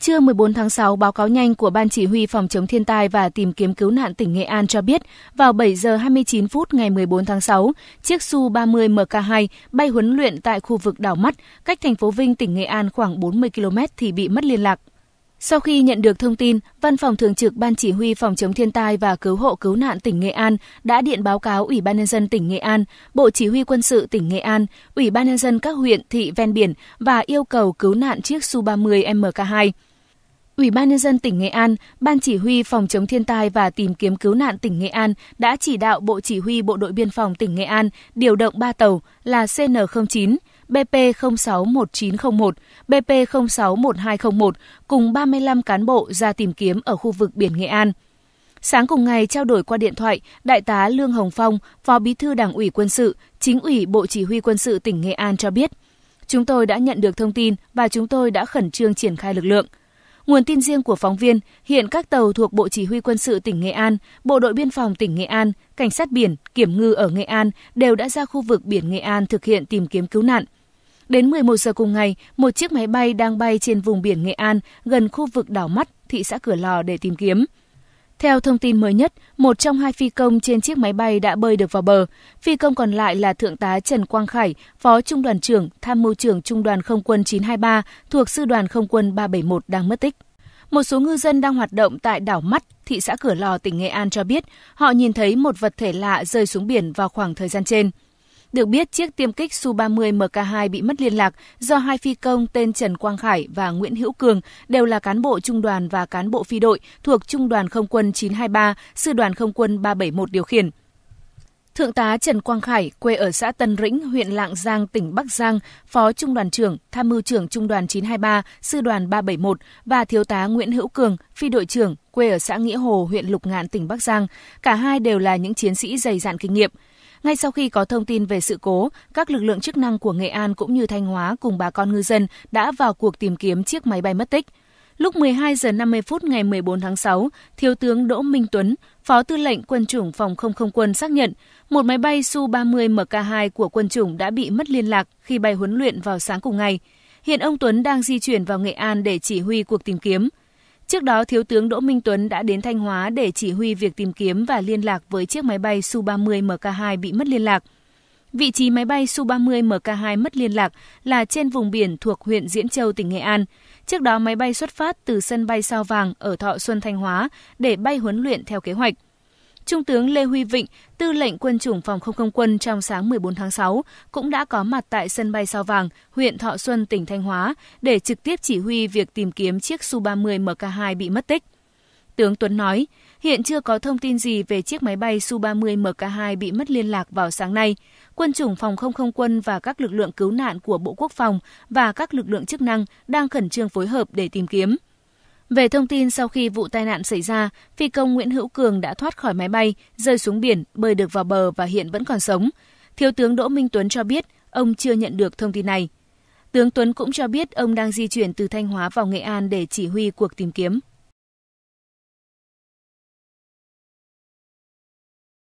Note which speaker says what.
Speaker 1: Trưa 14 tháng 6, báo cáo nhanh của Ban Chỉ huy Phòng chống thiên tai và tìm kiếm cứu nạn tỉnh Nghệ An cho biết, vào 7 giờ 29 phút ngày 14 tháng 6, chiếc Su-30 MK2 bay huấn luyện tại khu vực đảo Mắt, cách thành phố Vinh, tỉnh Nghệ An khoảng 40 km thì bị mất liên lạc. Sau khi nhận được thông tin, Văn phòng Thường trực Ban Chỉ huy Phòng chống thiên tai và cứu hộ cứu nạn tỉnh Nghệ An đã điện báo cáo Ủy ban Nhân dân tỉnh Nghệ An, Bộ Chỉ huy Quân sự tỉnh Nghệ An, Ủy ban Nhân dân các huyện, thị ven biển và yêu cầu cứu nạn chiếc Su-30 MK2. Ủy ban nhân dân tỉnh Nghệ An, Ban chỉ huy phòng chống thiên tai và tìm kiếm cứu nạn tỉnh Nghệ An đã chỉ đạo Bộ chỉ huy Bộ đội biên phòng tỉnh Nghệ An điều động 3 tàu là CN09, BP061901, BP061201 cùng 35 cán bộ ra tìm kiếm ở khu vực biển Nghệ An. Sáng cùng ngày trao đổi qua điện thoại, Đại tá Lương Hồng Phong, Phó Bí thư Đảng ủy Quân sự, Chính ủy Bộ Chỉ huy Quân sự tỉnh Nghệ An cho biết, chúng tôi đã nhận được thông tin và chúng tôi đã khẩn trương triển khai lực lượng. Nguồn tin riêng của phóng viên, hiện các tàu thuộc Bộ Chỉ huy Quân sự tỉnh Nghệ An, Bộ đội Biên phòng tỉnh Nghệ An, Cảnh sát biển, Kiểm ngư ở Nghệ An đều đã ra khu vực biển Nghệ An thực hiện tìm kiếm cứu nạn. Đến 11 giờ cùng ngày, một chiếc máy bay đang bay trên vùng biển Nghệ An gần khu vực đảo Mắt, thị xã Cửa Lò để tìm kiếm. Theo thông tin mới nhất, một trong hai phi công trên chiếc máy bay đã bơi được vào bờ. Phi công còn lại là Thượng tá Trần Quang Khải, Phó Trung đoàn trưởng, Tham mưu trưởng Trung đoàn Không quân 923 thuộc Sư đoàn Không quân 371 đang mất tích. Một số ngư dân đang hoạt động tại đảo Mắt, thị xã Cửa Lò, tỉnh Nghệ An cho biết họ nhìn thấy một vật thể lạ rơi xuống biển vào khoảng thời gian trên. Được biết, chiếc tiêm kích Su-30 MK2 bị mất liên lạc do hai phi công tên Trần Quang Khải và Nguyễn Hữu Cường đều là cán bộ trung đoàn và cán bộ phi đội thuộc Trung đoàn Không quân 923, Sư đoàn Không quân 371 điều khiển. Thượng tá Trần Quang Khải, quê ở xã Tân Rĩnh, huyện Lạng Giang, tỉnh Bắc Giang, Phó Trung đoàn trưởng, Tham mưu trưởng Trung đoàn 923, Sư đoàn 371 và Thiếu tá Nguyễn Hữu Cường, Phi đội trưởng, quê ở xã Nghĩa Hồ, huyện Lục Ngạn, tỉnh Bắc Giang. Cả hai đều là những chiến sĩ dày dạn kinh nghiệm – ngay sau khi có thông tin về sự cố, các lực lượng chức năng của Nghệ An cũng như Thanh Hóa cùng bà con ngư dân đã vào cuộc tìm kiếm chiếc máy bay mất tích. Lúc 12 giờ 50 phút ngày 14 tháng 6, Thiếu tướng Đỗ Minh Tuấn, Phó Tư lệnh Quân chủng Phòng không không quân xác nhận, một máy bay Su-30 MK2 của quân chủng đã bị mất liên lạc khi bay huấn luyện vào sáng cùng ngày. Hiện ông Tuấn đang di chuyển vào Nghệ An để chỉ huy cuộc tìm kiếm. Trước đó, Thiếu tướng Đỗ Minh Tuấn đã đến Thanh Hóa để chỉ huy việc tìm kiếm và liên lạc với chiếc máy bay Su-30 MK2 bị mất liên lạc. Vị trí máy bay Su-30 MK2 mất liên lạc là trên vùng biển thuộc huyện Diễn Châu, tỉnh Nghệ An. Trước đó, máy bay xuất phát từ sân bay Sao Vàng ở Thọ Xuân, Thanh Hóa để bay huấn luyện theo kế hoạch. Trung tướng Lê Huy Vịnh, tư lệnh quân chủng phòng không không quân trong sáng 14 tháng 6 cũng đã có mặt tại sân bay Sao Vàng, huyện Thọ Xuân, tỉnh Thanh Hóa để trực tiếp chỉ huy việc tìm kiếm chiếc Su-30 MK2 bị mất tích. Tướng Tuấn nói, hiện chưa có thông tin gì về chiếc máy bay Su-30 MK2 bị mất liên lạc vào sáng nay. Quân chủng phòng không không quân và các lực lượng cứu nạn của Bộ Quốc phòng và các lực lượng chức năng đang khẩn trương phối hợp để tìm kiếm. Về thông tin sau khi vụ tai nạn xảy ra, phi công Nguyễn Hữu Cường đã thoát khỏi máy bay, rơi xuống biển, bơi được vào bờ và hiện vẫn còn sống. Thiếu tướng Đỗ Minh Tuấn cho biết ông chưa nhận được thông tin này. Tướng Tuấn cũng cho biết ông đang di chuyển từ Thanh Hóa vào Nghệ An để chỉ huy cuộc tìm kiếm.